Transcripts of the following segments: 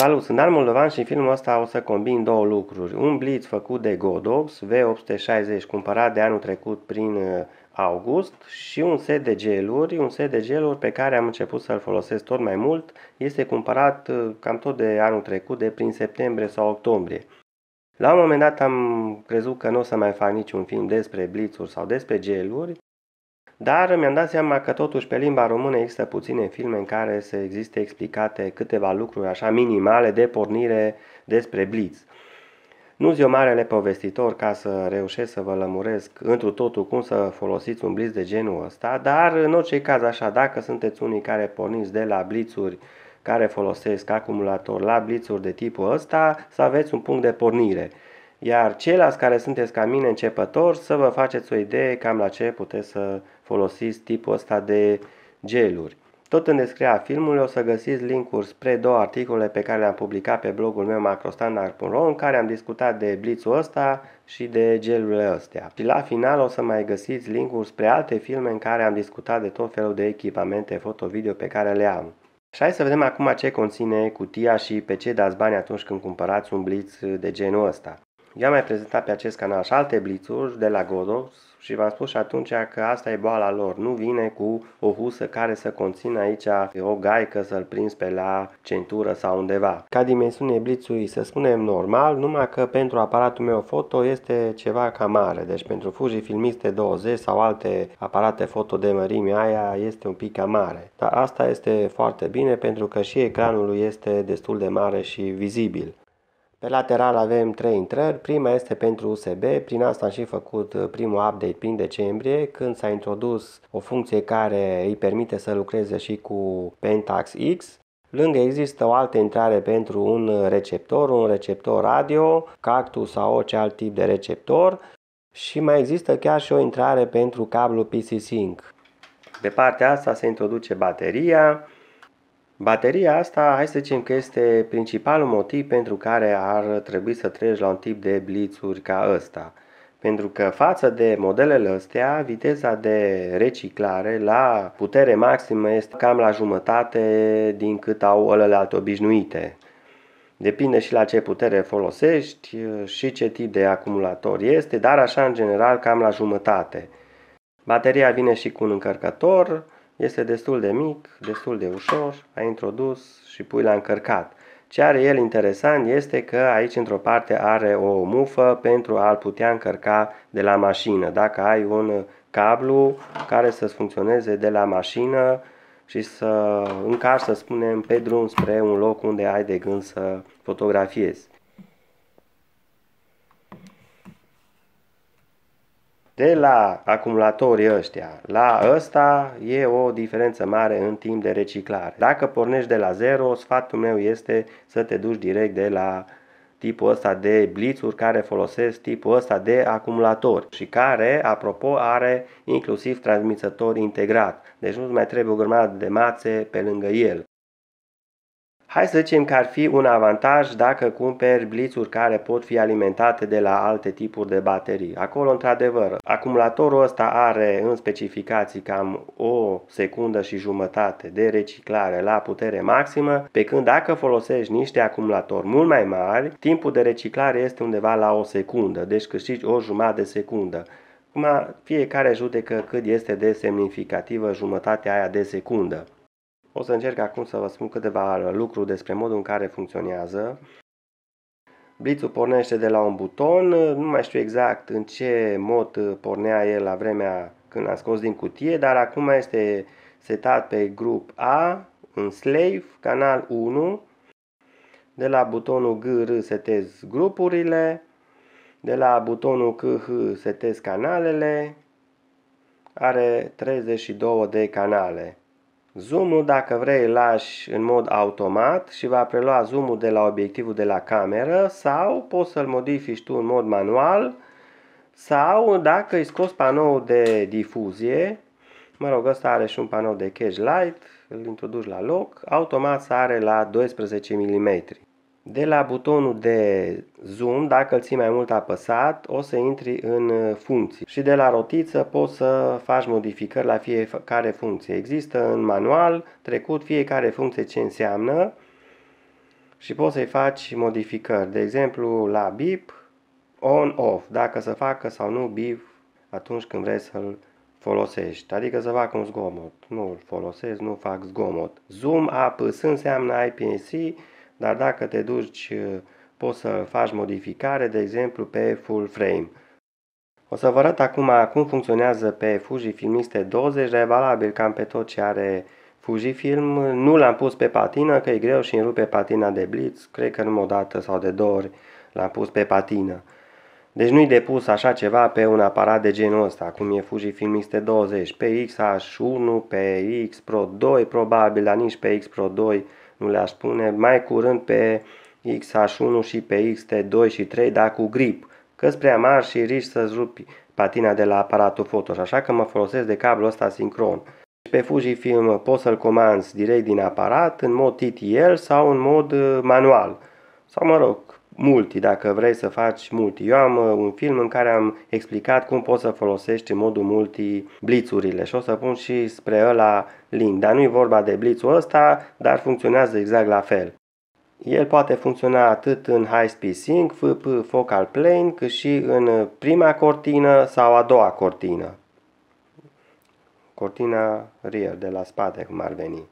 Salut, sunt Dan Moldovan și în filmul ăsta o să combin două lucruri. Un blitz făcut de Godox V860 cumpărat de anul trecut prin uh, august și un set de geluri, un set de geluri pe care am început să-l folosesc tot mai mult. Este cumpărat uh, cam tot de anul trecut, de prin septembrie sau octombrie. La un moment dat am crezut că nu o să mai fac niciun film despre blitzuri sau despre geluri, dar mi-am dat seama că totuși pe limba română există puține filme în care să existe explicate câteva lucruri așa minimale de pornire despre Blitz. Nu zi o marele povestitor ca să reușesc să vă lămuresc întru totul cum să folosiți un blitz de genul ăsta, dar în orice caz așa, dacă sunteți unii care porniți de la blitzuri care folosesc acumulator la blitzuri de tipul ăsta, să aveți un punct de pornire – iar ceilalți care sunteți ca mine începători să vă faceți o idee cam la ce puteți să folosiți tipul ăsta de geluri. Tot în descrierea filmului o să găsiți linkuri spre două articole pe care le-am publicat pe blogul meu macrostandard.ro în care am discutat de blitzul ăsta și de gelurile astea. Și la final o să mai găsiți linkuri spre alte filme în care am discutat de tot felul de echipamente foto-video pe care le am. Și hai să vedem acum ce conține cutia și pe ce dați bani atunci când cumpărați un blitz de genul ăsta. Eu am mai prezentat pe acest canal și alte blițuri de la Godox și v-am spus și atunci că asta e boala lor. Nu vine cu o husă care să conțină aici o gaică să-l prins pe la centură sau undeva. Ca dimensiune blițului să spunem normal, numai că pentru aparatul meu foto este ceva cam mare. Deci pentru Fuji Filmiste 20 sau alte aparate foto de mărime aia este un pic cam mare. Dar asta este foarte bine pentru că și ecranul lui este destul de mare și vizibil. Pe lateral avem trei intrări, prima este pentru USB, prin asta am și făcut uh, primul update prin decembrie când s-a introdus o funcție care îi permite să lucreze și cu Pentax X. Lângă există o altă intrare pentru un receptor, un receptor radio, cactus sau orice alt tip de receptor și mai există chiar și o intrare pentru cablu PC Sync. De partea asta se introduce bateria, Bateria asta, hai să zicem că este principalul motiv pentru care ar trebui să treci la un tip de blitzuri ca ăsta. Pentru că față de modelele astea, viteza de reciclare la putere maximă este cam la jumătate din cât au alte obișnuite. Depinde și la ce putere folosești și ce tip de acumulator este, dar așa în general cam la jumătate. Bateria vine și cu un încărcător, este destul de mic, destul de ușor, ai introdus și pui la încărcat. Ce are el interesant este că aici într-o parte are o mufă pentru a-l putea încărca de la mașină. Dacă ai un cablu care să funcționeze de la mașină și să încarci, să spunem, pe drum spre un loc unde ai de gând să fotografiezi. de la acumulatorii ăștia la ăsta e o diferență mare în timp de reciclare. Dacă pornești de la zero, sfatul meu este să te duci direct de la tipul ăsta de blițuri care folosesc tipul ăsta de acumulator și care, apropo, are inclusiv transmisător integrat. Deci nu mai trebuie o grămadă de mațe pe lângă el. Hai să zicem că ar fi un avantaj dacă cumperi blițuri care pot fi alimentate de la alte tipuri de baterii. Acolo, într-adevăr, acumulatorul ăsta are în specificații cam o secundă și jumătate de reciclare la putere maximă, pe când dacă folosești niște acumulatori mult mai mari, timpul de reciclare este undeva la o secundă, deci câștigi o jumătate de secundă. Acum, fiecare judecă cât este de semnificativă jumătatea aia de secundă. O să încerc acum să vă spun câteva lucruri despre modul în care funcționează. Blitzul pornește de la un buton, nu mai știu exact în ce mod pornea el la vremea când a scos din cutie, dar acum este setat pe grup A, în slave, canal 1, de la butonul G, R setez grupurile, de la butonul K, H setez canalele, are 32 de canale. Zoom-ul, dacă vrei, îl lași în mod automat și va prelua zoom-ul de la obiectivul de la cameră sau poți să-l modifici tu în mod manual sau dacă îi scos panoul de difuzie, mă rog, ăsta are și un panou de cache light, îl introduci la loc, automat sare la 12 mm. De la butonul de zoom, dacă îl ții mai mult apăsat, o să intri în uh, funcții. Și de la rotiță poți să faci modificări la fiecare funcție. Există în manual trecut fiecare funcție ce înseamnă și poți să-i faci modificări. De exemplu, la bip, on-off, dacă să facă sau nu bip atunci când vrei să-l folosești, adică să fac un zgomot. Nu l folosesc, nu fac zgomot. Zoom up, înseamnă IPC, dar dacă te duci uh, poți să faci modificare, de exemplu pe full frame. O să vă arăt acum cum funcționează pe Fujifilm X T20, dar e valabil cam pe tot ce are Fujifilm. Nu l-am pus pe patină, că e greu și îmi rupe patina de blitz, cred că numai o dată sau de două ori l-am pus pe patină. Deci nu-i depus așa ceva pe un aparat de genul ăsta, cum e Fujifilm X T20, pe XH1, pe X Pro 2 probabil, dar nici pe X Pro 2 nu le a spune, mai curând pe XH1 și pe XT2 și 3, dar cu grip, că prea mari și riști să-ți rupi patina de la aparatul foto, așa că mă folosesc de cablul ăsta sincron. Deci pe Fujifilm poți să-l comanzi direct din aparat, în mod TTL sau în mod uh, manual. Sau mă rog, multi, dacă vrei să faci multi. Eu am uh, un film în care am explicat cum poți să folosești în modul multi blițurile și o să pun și spre ăla link, dar nu e vorba de blițul ăsta, dar funcționează exact la fel. El poate funcționa atât în High Speed Sync, FP Focal Plane, cât și în prima cortină sau a doua cortină. Cortina rear de la spate, cum ar veni.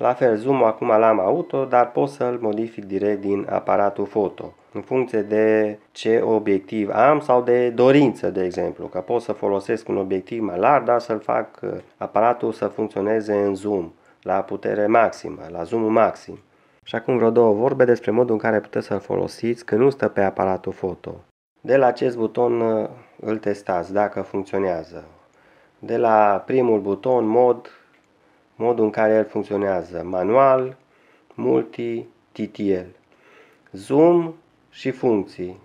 La fel, zoom acum l-am auto, dar pot să-l modific direct din aparatul foto în funcție de ce obiectiv am sau de dorință, de exemplu, că pot să folosesc un obiectiv mai larg, dar să-l fac uh, aparatul să funcționeze în zoom, la putere maximă, la zoom maxim. Și acum vreo două vorbe despre modul în care puteți să-l folosiți când nu stă pe aparatul foto. De la acest buton uh, îl testați dacă funcționează. De la primul buton, mod, modul în care el funcționează, manual, multi, TTL, zoom și funcții,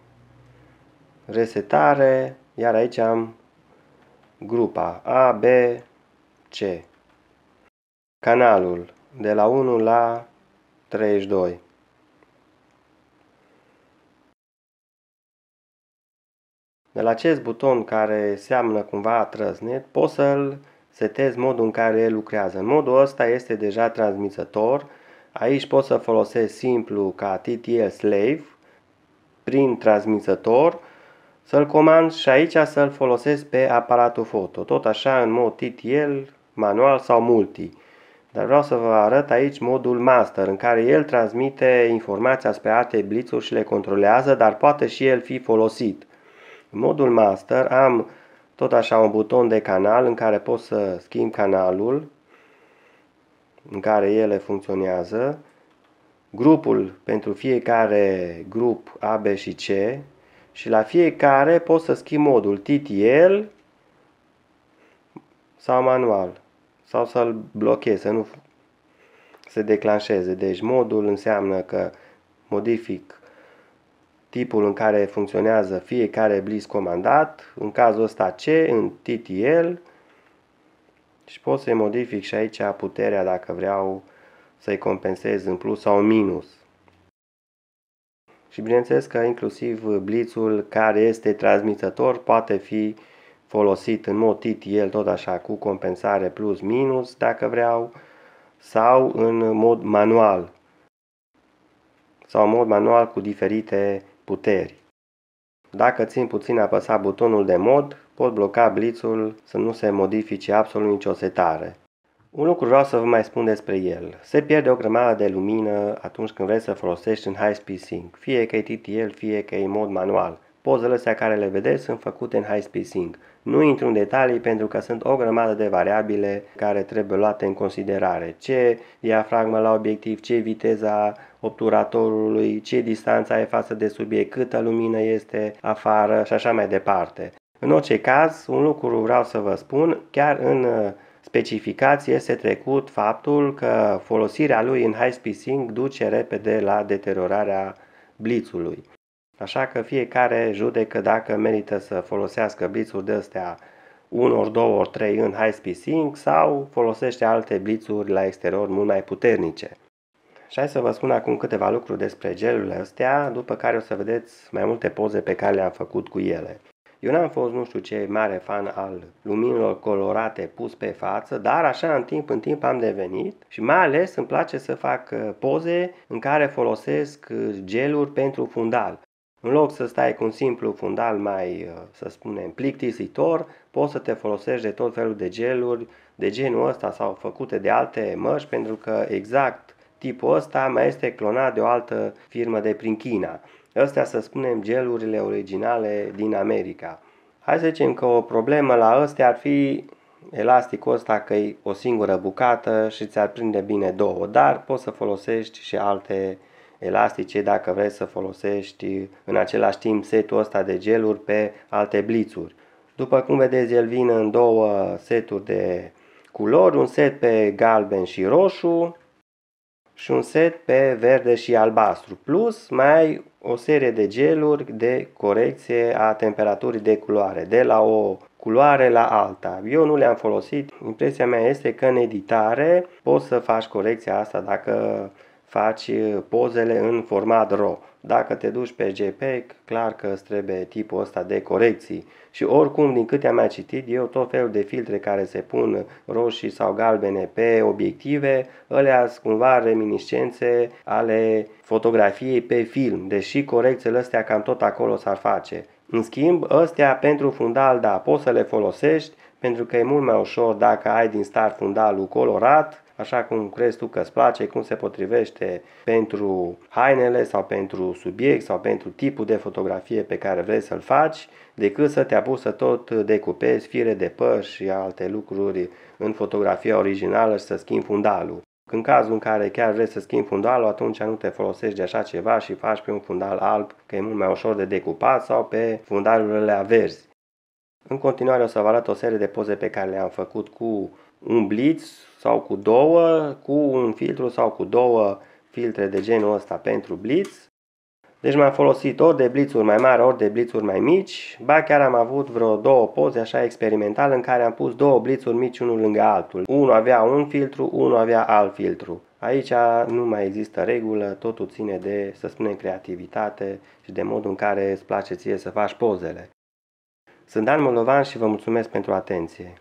resetare, iar aici am grupa A, B, C, canalul de la 1 la 32. De la acest buton care seamănă cumva trăsnet, poți să-l setez modul în care el lucrează. În modul ăsta este deja transmisător. Aici pot să folosesc simplu ca TTL slave prin transmisător să-l comand și aici să-l folosesc pe aparatul foto. Tot așa în mod TTL, manual sau multi. Dar vreau să vă arăt aici modul master în care el transmite informația spre alte blitzuri și le controlează, dar poate și el fi folosit. În modul master am tot așa un buton de canal în care pot să schimb canalul în care ele funcționează, grupul pentru fiecare grup A, B și C și la fiecare pot să schimb modul TTL sau manual sau să-l blochez, să nu se declanșeze. Deci modul înseamnă că modific tipul în care funcționează fiecare blitz comandat, în cazul ăsta C, în TTL și pot să-i modific și aici puterea dacă vreau să-i compensez în plus sau în minus. Și bineînțeles că inclusiv blitzul care este transmisător poate fi folosit în mod TTL tot așa cu compensare plus minus dacă vreau sau în mod manual sau în mod manual cu diferite puteri. Dacă țin puțin apăsat butonul de mod, pot bloca blițul să nu se modifice absolut nicio setare. Un lucru vreau să vă mai spun despre el. Se pierde o grămadă de lumină atunci când vrei să folosești în high speed sync, fie că e TTL, fie că e mod manual. Pozele astea care le vedeți sunt făcute în high speed sync. Nu intru în detalii pentru că sunt o grămadă de variabile care trebuie luate în considerare. Ce diafragmă la obiectiv, ce viteza obturatorului, ce distanța e față de subiect, câtă lumină este afară și așa mai departe. În orice caz, un lucru vreau să vă spun, chiar în uh, specificație este trecut faptul că folosirea lui în high speed sync duce repede la deteriorarea blitzului. Așa că fiecare judecă dacă merită să folosească blitzuri de astea 1 ori 2 ori 3 în high speed sync sau folosește alte blitzuri la exterior mult mai puternice. Și hai să vă spun acum câteva lucruri despre gelurile astea, după care o să vedeți mai multe poze pe care le-am făcut cu ele. Eu n-am fost nu știu ce mare fan al luminilor colorate pus pe față, dar așa în timp în timp am devenit și mai ales îmi place să fac uh, poze în care folosesc uh, geluri pentru fundal. În loc să stai cu un simplu fundal mai, uh, să spunem, plictisitor, poți să te folosești de tot felul de geluri de genul ăsta sau făcute de alte măști, pentru că exact tipul ăsta mai este clonat de o altă firmă de prin China. Astea, să spunem, gelurile originale din America. Hai să zicem că o problemă la astea ar fi elasticul ăsta că e o singură bucată și ți-ar prinde bine două, dar poți să folosești și alte elastice dacă vrei să folosești în același timp setul ăsta de geluri pe alte blițuri. După cum vedeți, el vine în două seturi de culori, un set pe galben și roșu și un set pe verde și albastru. Plus mai ai o serie de geluri de corecție a temperaturii de culoare, de la o culoare la alta. Eu nu le-am folosit. Impresia mea este că în editare poți să faci corecția asta dacă faci eh, pozele în format RAW. Dacă te duci pe JPEG, clar că îți trebuie tipul ăsta de corecții. Și oricum, din câte am mai citit eu, tot felul de filtre care se pun eh, roșii sau galbene pe obiective, alea sunt cumva reminiscențe ale fotografiei pe film, deși corecțiile astea cam tot acolo s-ar face. În schimb, ăstea pentru fundal, da, poți să le folosești, pentru că e mult mai ușor dacă ai din start fundalul colorat, așa cum crezi tu că îți place, cum se potrivește pentru hainele sau pentru subiect sau pentru tipul de fotografie pe care vrei să-l faci, decât să te apuci să tot decupezi fire de păr și alte lucruri în fotografia originală și să schimbi fundalul. În cazul în care chiar vrei să schimbi fundalul, atunci nu te folosești de așa ceva și faci pe un fundal alb, că e mult mai ușor de decupat, sau pe fundalurile verzi. În continuare o să vă arăt o serie de poze pe care le-am făcut cu un blitz sau cu două, cu un filtru sau cu două filtre de genul ăsta pentru blitz. Deci m-am folosit ori de blitzuri mai mari, ori de blitzuri mai mici. Ba chiar am avut vreo două poze așa experimental în care am pus două blitzuri mici unul lângă altul. Unul avea un filtru, unul avea alt filtru. Aici nu mai există regulă, totul ține de, să spunem, creativitate și de modul în care îți place ție să faci pozele. Sunt Dan Molovan și vă mulțumesc pentru atenție.